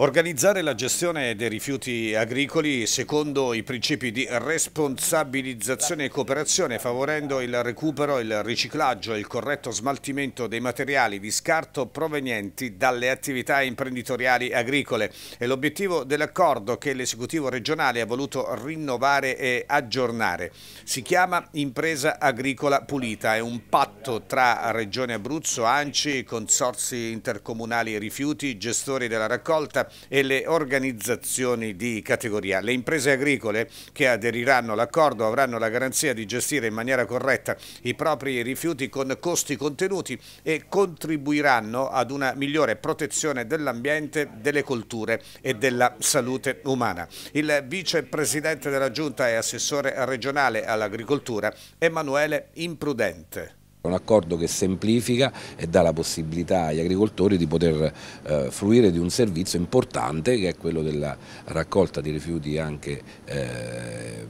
Organizzare la gestione dei rifiuti agricoli secondo i principi di responsabilizzazione e cooperazione, favorendo il recupero, il riciclaggio e il corretto smaltimento dei materiali di scarto provenienti dalle attività imprenditoriali agricole. È l'obiettivo dell'accordo che l'esecutivo regionale ha voluto rinnovare e aggiornare. Si chiama Impresa Agricola Pulita, è un patto tra Regione Abruzzo, ANCI, consorsi intercomunali rifiuti, gestori della raccolta raccolta e le organizzazioni di categoria. Le imprese agricole che aderiranno all'accordo avranno la garanzia di gestire in maniera corretta i propri rifiuti con costi contenuti e contribuiranno ad una migliore protezione dell'ambiente, delle colture e della salute umana. Il vicepresidente della Giunta e assessore regionale all'agricoltura Emanuele Imprudente. Un accordo che semplifica e dà la possibilità agli agricoltori di poter eh, fruire di un servizio importante che è quello della raccolta di rifiuti anche eh,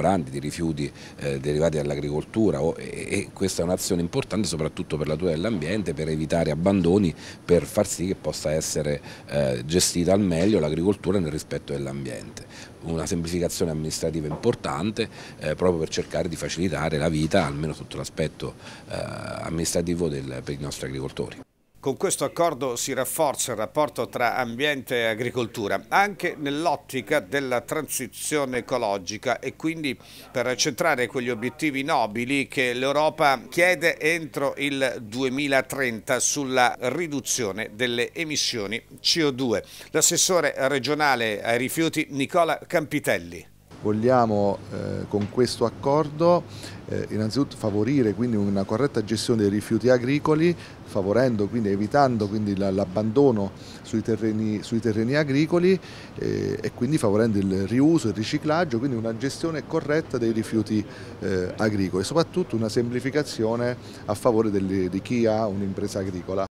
ingombranti, di rifiuti eh, derivati dall'agricoltura e, e, questa è un'azione importante soprattutto per la tutela dell'ambiente, per evitare abbandoni, per far sì che possa essere eh, gestita al meglio l'agricoltura nel rispetto dell'ambiente. Una semplificazione amministrativa importante eh, proprio per cercare di facilitare la vita, almeno sotto l'aspetto eh, amministrativo del, per i nostri agricoltori. Con questo accordo si rafforza il rapporto tra ambiente e agricoltura, anche nell'ottica della transizione ecologica e quindi per centrare quegli obiettivi nobili che l'Europa chiede entro il 2030 sulla riduzione delle emissioni CO2. L'assessore regionale ai rifiuti Nicola Campitelli vogliamo eh, con questo accordo eh, innanzitutto favorire quindi una corretta gestione dei rifiuti agricoli, favorendo quindi evitando quindi l'abbandono sui, sui terreni, agricoli eh, e quindi favorendo il riuso, il riciclaggio, quindi una gestione corretta dei rifiuti eh, agricoli e soprattutto una semplificazione a favore delle, di chi ha un'impresa agricola.